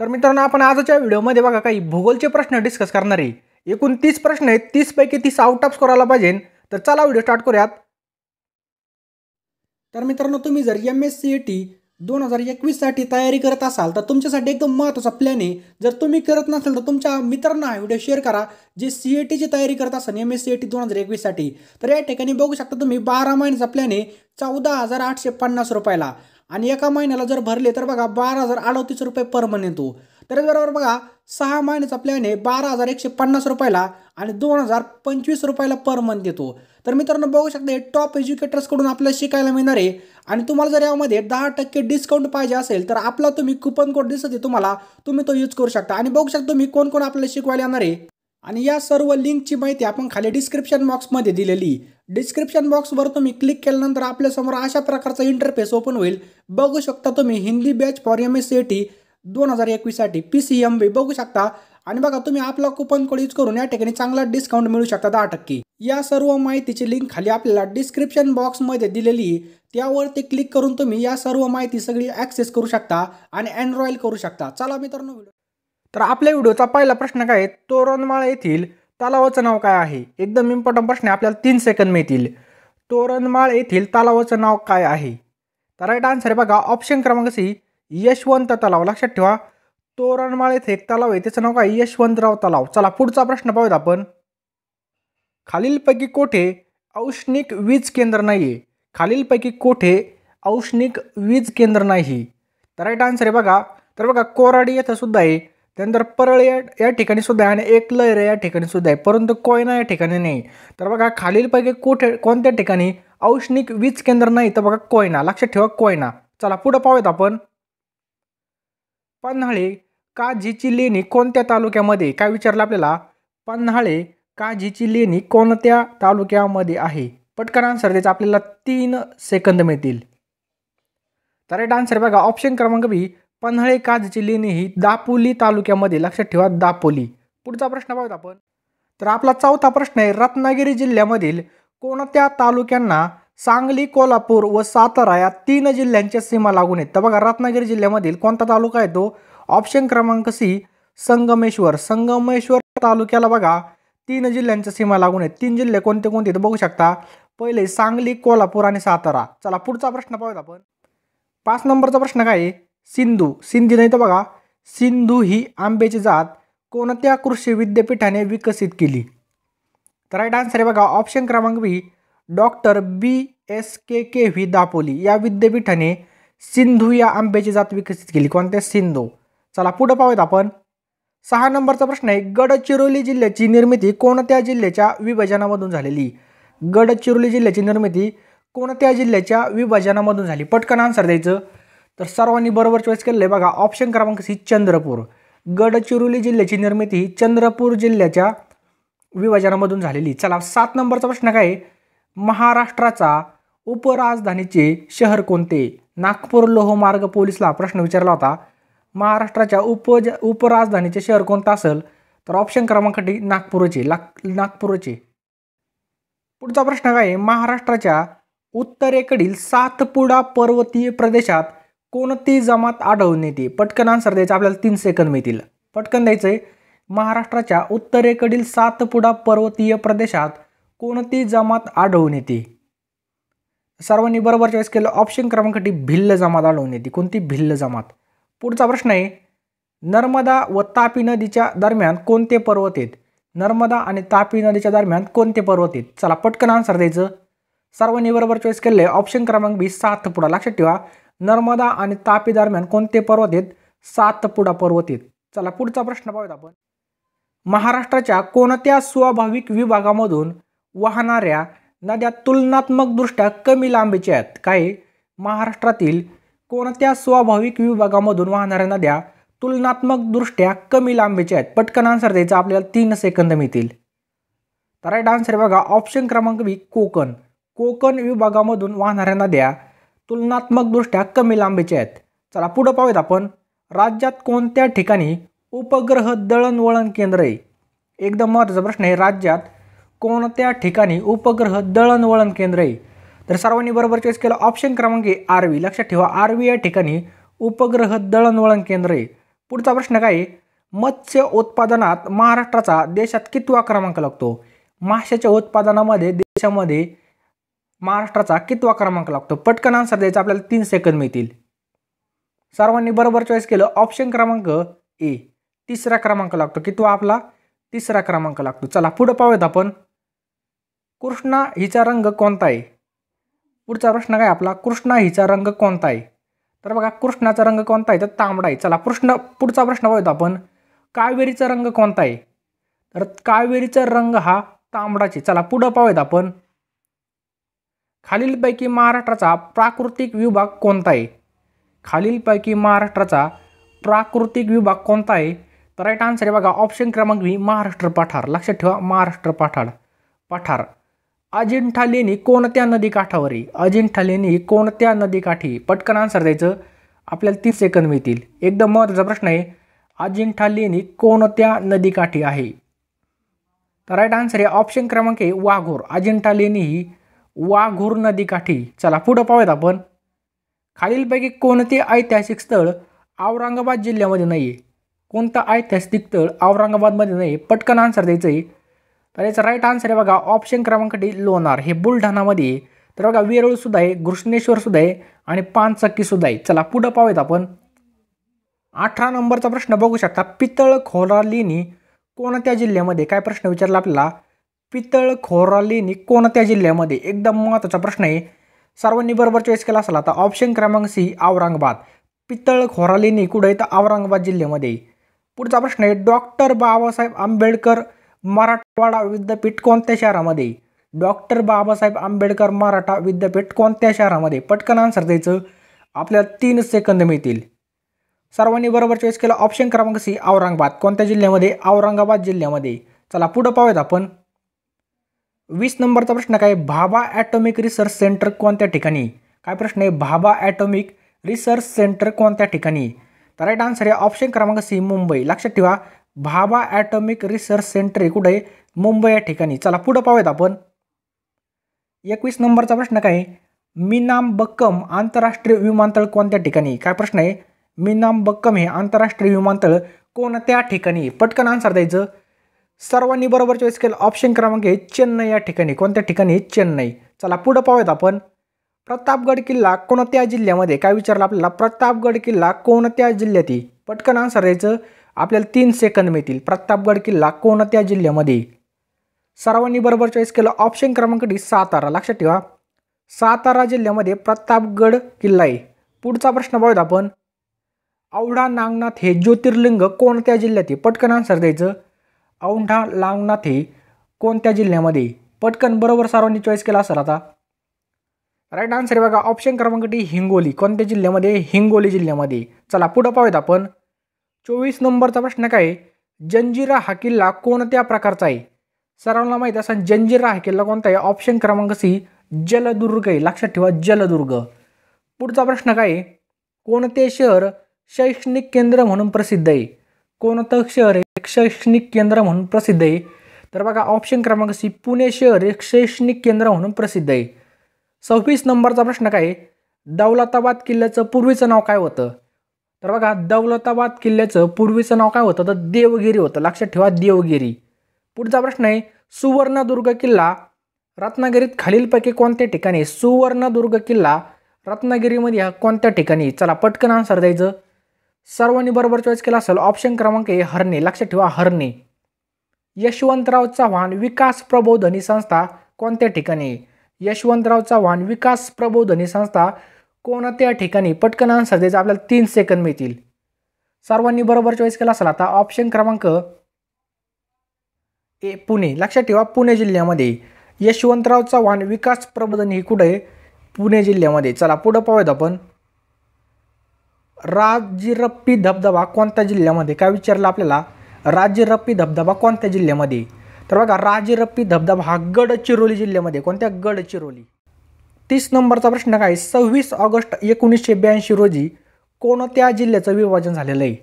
तर मित्रांनो आपण आजच्या व्हिडिओमध्ये बघा काही भूगोलचे प्रश्न डिस्कस करणार आहे एकूण तीस प्रश्न आहेत तीसपैकी तीस आउट ऑफ आला पाहिजे तर चला व्हिडिओ स्टार्ट करूयात तर मित्रांनो तुम्ही जर M S C A T दोन हजार एकवीससाठी तयारी करत असाल तर तुमच्यासाठी एकदम महत्त्वाचा प्लॅन आहे जर तुम्ही करत नसाल तर तुमच्या मित्रांना हा व्हिडिओ शेअर करा जे सी ए e टीची तयारी करत असाल M S C A T दोन हजार एकवीससाठी तर या ठिकाणी बघू शकता तुम्ही बारा महिन्याचा प्लॅन आहे चौदा हजार आठशे पन्नास रुपयाला आणि एका महिन्याला जर भरले तर बघा बारा हजार अडतीस रुपये पर मंथ येतो बरोबर बघा सहा महिन्याचा प्लॅन आहे बारा हजार एकशे पन्नास रुपयाला आणि दोन हजार पंचवीस रुपयाला पर मंथ देतो तर मित्रांनो बघू शकता हे टॉप एज्युकेटर्सकडून आपल्याला शिकायला मिळणार आहे आणि तुम्हाला जर यामध्ये दहा टक्के डिस्काउंट पाहिजे असेल तर आपला तुम्ही कुपन कोड दिसत आहे तुम्हाला तुम्ही तो यूज करू शकता आणि बघू शकता तुम्ही कोण कोण आपल्याला शिकवायला येणार आहे आणि या सर्व लिंकची माहिती आपण खाली डिस्क्रिप्शन बॉक्समध्ये दिलेली डिस्क्रिप्शन बॉक्सवर तुम्ही क्लिक केल्यानंतर आपल्यासमोर अशा प्रकारचा इंटरफेस ओपन होईल बघू शकता तुम्ही Hindi batch for M S C T दोन हजार एकवीससाठी पी सी एम बी बघू शकता आणि बघा तुम्ही आपला कुपन कोड यूज करून या ठिकाणी चांगला डिस्काउंट मिळू शकता दहा टक्के या सर्व माहितीची लिंक खाली आपल्याला डिस्क्रिप्शन बॉक्समध्ये दिलेली त्यावरती क्लिक करून तुम्ही या सर्व माहिती सगळी ॲक्सेस करू शकता आणि अँड्रॉइड करू शकता चला मित्रांनो तर आपल्या व्हिडिओचा पहिला प्रश्न काय आहे तोरणमाळ येथील तलावाचं नाव काय आहे एकदम इम्पॉर्टंट प्रश्न आपल्याला तीन सेकंद मिळतील तोरणमाळ येथील तलावाचं नाव काय आहे तर राईट आन्सर आहे बघा ऑप्शन क्रमांक सी यशवंत तलाव लक्षात ठेवा तोरणमाळ येथे एक तलाव आहे त्याचं नाव काय यशवंतराव तलाव चला पुढचा प्रश्न पाहूयात आपण खालीलपैकी कोठे औष्णिक वीज केंद्र नाही आहे खालीलपैकी कोठे औष्णिक वीज केंद्र नाही तर राईट आन्सर आहे बघा तर बघा कोराडी येथे सुद्धा आहे त्यानंतर परळ या या ठिकाणी सुद्धा आहे आणि एक लयर या ठिकाणी सुद्धा आहे परंतु कोयना या ठिकाणी नाही तर बघा खालीलपैकी कुठे कोणत्या ठिकाणी औष्णिक वीज केंद्र नाही तर बघा कोयना लक्षात ठेवा कोयना चला पुढं पाहूयात आपण पन्हाळे काझीची लेणी कोणत्या तालुक्यामध्ये काय विचारलं आपल्याला पन्हाळे काझीची लेणी कोणत्या तालुक्यामध्ये आहे पटकन आन्सर त्याचा आपल्याला तीन सेकंद मिळतील तर राईट आन्सर बघा ऑप्शन क्रमांक बी पन्हाळे काजची लेणी ही दापोली तालुक्यामध्ये लक्षात ठेवा दापोली पुढचा प्रश्न पाहूयात आपण तर आपला चौथा प्रश्न आहे रत्नागिरी जिल्ह्यामधील कोणत्या तालुक्यांना सांगली कोल्हापूर व सातारा या तीन जिल्ह्यांच्या सीमा लागून आहेत तर बघा रत्नागिरी जिल्ह्यामधील कोणता तालुका आहे तो ऑप्शन क्रमांक सी संगमेश्वर संगमेश्वर तालुक्याला बघा तीन जिल्ह्यांच्या सीमा लागून आहेत तीन जिल्हे कोणते कोणते तर बघू शकता पहिले सांगली कोल्हापूर आणि सातारा चला पुढचा प्रश्न पाहूयात आपण पाच नंबरचा प्रश्न काय सिंधू सिंधी नाही तर बघा सिंधू ही आंब्याची जात कोणत्या कृषी विद्यापीठाने विकसित केली तर राईट आन्सर आहे बघा ऑप्शन क्रमांक B doctor B S K K V Dapoli या विद्यापीठाने सिंधू या आंब्याची जात विकसित केली कोणत्या सिंधू चला पुढं पाहूयात आपण सहा नंबरचा प्रश्न आहे गडचिरोली जिल्ह्याची निर्मिती कोणत्या जिल्ह्याच्या विभाजनामधून झालेली गडचिरोली जिल्ह्याची निर्मिती कोणत्या जिल्ह्याच्या विभाजनामधून झाली पटकन आन्सर द्यायचं तर सर्वांनी बरोबर चॉईस केलेलं आहे बघा ऑप्शन क्रमांक सी चंद्रपूर गडचिरोली जिल्ह्याची निर्मिती ही चंद्रपूर जिल्ह्याच्या विभाजनामधून झालेली चला सात नंबरचा प्रश्न काय महाराष्ट्राचा उपराजधानीचे शहर कोणते नागपूर लोहमार्ग पोलीसला प्रश्न विचारला होता महाराष्ट्राच्या उपज उपराजधानीचे शहर कोणतं असेल तर ऑप्शन क्रमांक डी नागपूरचे नागपूरचे पुढचा प्रश्न काय महाराष्ट्राच्या उत्तरेकडील सातपुडा पर्वतीय प्रदेशात कोणती जमात आढळून येते पटकन आन्सर द्यायचं आपल्याला तीन सेकंद मिळतील पटकन द्यायचं आहे महाराष्ट्राच्या उत्तरेकडील सातपुडा पर्वतीय प्रदेशात कोणती जमात आढळून येते सर्वांनी बरोबर चॉईस केलं ऑप्शन क्रमांक डी भिल्ल जमात आढळून येते कोणती भिल्ल जमात पुढचा प्रश्न आहे नर्मदा व तापी नदीच्या दरम्यान कोणते पर्वत आहेत नर्मदा आणि तापी नदीच्या दरम्यान कोणते पर्वत आहेत चला पटकन आन्सर द्यायचं सर्वांनी बरोबर चॉईस केले ऑप्शन क्रमांक बी सातपुडा लक्षात ठेवा नर्मदा आणि तापी दरम्यान कोणते पर्वत आहेत सातपुडा पर्वत आहेत चला पुढचा प्रश्न पाहूयात आपण महाराष्ट्राच्या कोणत्या स्वाभाविक विभागामधून वाहणाऱ्या नद्या तुलनात्मकदृष्ट्या कमी लांबीच्या आहेत काय महाराष्ट्रातील कोणत्या स्वाभाविक विभागामधून वाहणाऱ्या नद्या तुलनात्मकदृष्ट्या कमी लांबीच्या आहेत पटकन आन्सर द्यायचा आपल्याला तीन सेकंद मिळतील तर राईट आन्सर बघा ऑप्शन क्रमांक बी कोकण कोकण विभागामधून वाहणाऱ्या नद्या तुलनात्मकदृष्ट्या कमी लांबीचे आहेत चला पुढं पाहूयात आपण राज्यात कोणत्या ठिकाणी उपग्रह दळणवळण केंद्र आहे एकदम महत्त्वाचा प्रश्न आहे राज्यात कोणत्या ठिकाणी उपग्रह दळणवळण केंद्र आहे तर सर्वांनी बरोबर चेस केलं ऑप्शन क्रमांक आहे आरवी लक्षात ठेवा आरवी या ठिकाणी उपग्रह दळणवळण केंद्र आहे पुढचा प्रश्न काय मत्स्य उत्पादनात महाराष्ट्राचा देशात कितवा क्रमांक लागतो माशाच्या उत्पादनामध्ये देशामध्ये महाराष्ट्राचा कितवा क्रमांक लागतो पटकन आन्सर द्यायचा आपल्याला तीन सेकंद मिळतील सर्वांनी बरोबर चॉईस केलं ऑप्शन क्रमांक ए तिसरा क्रमांक लागतो कितवा आपला तिसरा क्रमांक लागतो चला पुढं पाहूयात आपण कृष्णा हिचा रंग कोणता आहे पुढचा प्रश्न काय आपला कृष्णा हिचा रंग कोणता आहे तर बघा कृष्णाचा रंग कोणता आहे तर तांबडा आहे चला कृष्ण पुढचा प्रश्न पाहूयात आपण कावेरीचा रंग कोणता आहे तर कावेरीचा रंग हा तांबडाची चला पुढं पाहूयात आपण खालीलपैकी महाराष्ट्राचा प्राकृतिक विभाग कोणता आहे खालीलपैकी महाराष्ट्राचा प्राकृतिक विभाग कोणता आहे तर राईट आन्सर आहे बघा ऑप्शन क्रमांक बी महाराष्ट्र पठार लक्षात ठेवा महाराष्ट्र पठार पठार अजिंठा लेणी कोणत्या काठावर आहे अजिंठा लेणी कोणत्या नदीकाठी पटकन आन्सर द्यायचं आपल्याला तीस सेकंद मिळतील एकदम महत्त्वाचा प्रश्न आहे अजिंठा लेणी कोणत्या नदीकाठी आहे तर राईट आन्सर आहे ऑप्शन क्रमांक आहे वाघोर अजिंठा लेणी ही वाघूर नदीकाठी चला पुढं पाहूयात आपण खालीलपैकी कोणते ऐतिहासिक स्थळ औरंगाबाद जिल्ह्यामध्ये नाही आहे कोणतं ऐतिहासिक स्थळ औरंगाबादमध्ये नाही पटकन आन्सर द्यायचं आहे तर याचा राईट आन्सर आहे बघा ऑप्शन क्रमांक डी लोणार हे बुलढाणामध्ये तर बघा वेरूळसुद्धा आहे घृष्णेश्वरसुद्धा आहे आणि पानचक्कीसुद्धा आहे चला पुढं पाहूयात आपण अठरा नंबरचा प्रश्न बघू शकता पितळ खोरा लेणी कोणत्या जिल्ह्यामध्ये काय प्रश्न विचारला आपल्याला पितळ खोरालेणी कोणत्या जिल्ह्यामध्ये एकदम महत्त्वाचा प्रश्न आहे सर्वांनी बरोबर चॉईस केला असला आता ऑप्शन क्रमांक सी औरंगाबाद पितळ खोरालेणी कुठं आहे तर औरंगाबाद जिल्ह्यामध्ये पुढचा प्रश्न आहे डॉक्टर बाबासाहेब आंबेडकर मराठवाडा विद्यापीठ कोणत्या शहरामध्ये डॉक्टर बाबासाहेब आंबेडकर मराठा विद्यापीठ कोणत्या शहरामध्ये पटकन आन्सर द्यायचं आपल्याला तीन सेकंद मिळतील सर्वांनी बरोबर चॉईस केला ऑप्शन क्रमांक सी औरंगाबाद कोणत्या जिल्ह्यामध्ये औरंगाबाद जिल्ह्यामध्ये चला पुढं पाहूयात आपण वीस नंबरचा प्रश्न काय भाभा ॲटॉमिक रिसर्च सेंटर कोणत्या ठिकाणी काय प्रश्न आहे भाभा ॲटॉमिक रिसर्च सेंटर कोणत्या ठिकाणी तर राईट आन्सर आहे ऑप्शन क्रमांक सी मुंबई लक्षात ठेवा भाभा ॲटॉमिक रिसर्च सेंटर आहे कुठे मुंबई या ठिकाणी चला पुढं पाहूयात आपण एकवीस नंबरचा प्रश्न काय बक्कम आंतरराष्ट्रीय विमानतळ कोणत्या ठिकाणी काय प्रश्न आहे बक्कम हे आंतरराष्ट्रीय विमानतळ कोणत्या ठिकाणी पटकन आन्सर द्यायचं सर्वांनी बरोबर चॉईस केलं ऑप्शन क्रमांक आहे चेन्नई या ठिकाणी कोणत्या ठिकाणी चेन्नई चला पुढं पाहूयात आपण प्रतापगड किल्ला कोणत्या जिल्ह्यामध्ये काय विचारलं आपल्याला प्रतापगड किल्ला कोणत्या जिल्ह्यात आहे पटकन आन्सर द्यायचं आपल्याला तीन सेकंद मिळतील प्रतापगड किल्ला कोणत्या जिल्ह्यामध्ये सर्वांनी बरोबर चॉईस केलं ऑप्शन क्रमांक डी सातारा लक्षात ठेवा सातारा जिल्ह्यामध्ये प्रतापगड किल्ला आहे पुढचा प्रश्न पाहूयात आपण औढा नागनाथ हे ज्योतिर्लिंग कोणत्या जिल्ह्यात आहे पटकन आन्सर द्यायचं औंढा लांगनाथ हे कोणत्या जिल्ह्यामध्ये पटकन बरोबर सर्वांनी चॉईस केला असेल आता राईट आन्सर बघा ऑप्शन क्रमांक डी हिंगोली कोणत्या जिल्ह्यामध्ये हिंगोली जिल्ह्यामध्ये चला पुढं पाहूयात आपण चोवीस नंबरचा प्रश्न काय जंजिरा हा किल्ला कोणत्या प्रकारचा आहे सर्वांना माहीत असा जंजिरा हा किल्ला कोणता आहे ऑप्शन क्रमांक सी जलदुर्ग आहे लक्षात ठेवा जलदुर्ग पुढचा प्रश्न काय कोणते शहर शैक्षणिक केंद्र म्हणून प्रसिद्ध आहे कोणतं शहर एक शैक्षणिक केंद्र म्हणून प्रसिद्ध आहे तर बघा ऑप्शन क्रमांक सी पुणे शहर एक शैक्षणिक केंद्र म्हणून प्रसिद्ध आहे सव्वीस नंबरचा प्रश्न काय दौलताबाद किल्ल्याचं पूर्वीचं नाव काय होतं तर बघा दौलताबाद किल्ल्याचं पूर्वीचं नाव काय होतं तर देवगिरी होतं लक्षात ठेवा देवगिरी पुढचा प्रश्न आहे सुवर्णदुर्ग किल्ला रत्नागिरीत खालीलपैकी कोणत्या ठिकाणी सुवर्णदुर्ग किल्ला रत्नागिरीमध्ये हा कोणत्या ठिकाणी चला पटकन आन्सर द्यायचं सर्वांनी बरोबर चॉईस केला असेल ऑप्शन क्रमांक ए हरणे लक्षात ठेवा हरणे यशवंतराव चव्हाण विकास प्रबोधनी संस्था कोणत्या ठिकाणी यशवंतराव चव्हाण विकास प्रबोधनी संस्था कोणत्या ठिकाणी पटकन आन्सर द्यायचा आपल्याला तीन सेकंद मिळतील सर्वांनी बरोबर चॉईस केला असेल आता ऑप्शन क्रमांक ए पुणे लक्षात ठेवा पुणे जिल्ह्यामध्ये यशवंतराव चव्हाण विकास प्रबोधन ही कुठे पुणे जिल्ह्यामध्ये चला पुढं पाहूयात आपण राजरप्पी धबधबा कोणत्या जिल्ह्यामध्ये काय विचारलं आपल्याला राजरप्पी धबधबा कोणत्या जिल्ह्यामध्ये तर बघा राजरप्पी धबधबा हा गडचिरोली जिल्ह्यामध्ये कोणत्या गडचिरोली तीस नंबरचा प्रश्न काय सव्वीस ऑगस्ट एकोणीसशे ब्याऐंशी रोजी कोणत्या जिल्ह्याचं विभाजन झालेलं आहे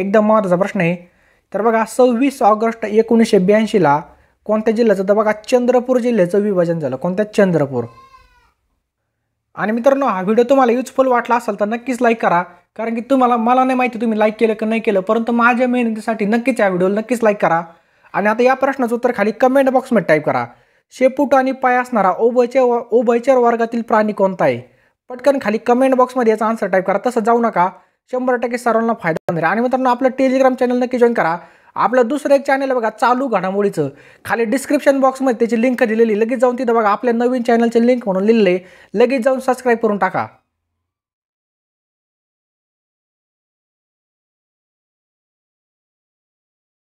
एकदम महत्त्वाचा प्रश्न आहे तर बघा सव्वीस ऑगस्ट एकोणीसशे ब्याऐंशीला कोणत्या जिल्ह्याचं तर बघा चंद्रपूर जिल्ह्याचं विभाजन झालं कोणत्या चंद्रपूर आणि मित्रांनो हा व्हिडिओ तुम्हाला युजफुल वाटला असेल तर नक्कीच लाईक करा कारण की तुम्हाला मला नाही माहिती तुम्ही लाईक केलं की नाही केलं परंतु माझ्या मेहनतीसाठी नक्कीच या व्हिडिओला नक्कीच लाईक करा आणि आता या प्रश्नाचं उत्तर खाली कमेंट बॉक्समध्ये टाईप करा शेपूट आणि पाय असणारा ओबचे ओबयचर वर्गातील प्राणी कोणता आहे पटकन खाली कमेंट बॉक्समध्ये याचा आन्सर टाईप करा तसं जाऊ नका शंभर टक्के सर्वांना फायदा होणार आणि मित्रांनो आपलं टेलिग्राम चॅनल नक्की जॉईन करा आपलं दुसरं एक चॅनल बघा चालू घडामोडीचं खाली डिस्क्रिप्शन बॉक्समध्ये त्याची लिंक दिलेली लगेच जाऊन तिथं बघा आपल्या नवीन चॅनलचे लिंक म्हणून लिहिले लगेच जाऊन सबस्क्राईब करून टाका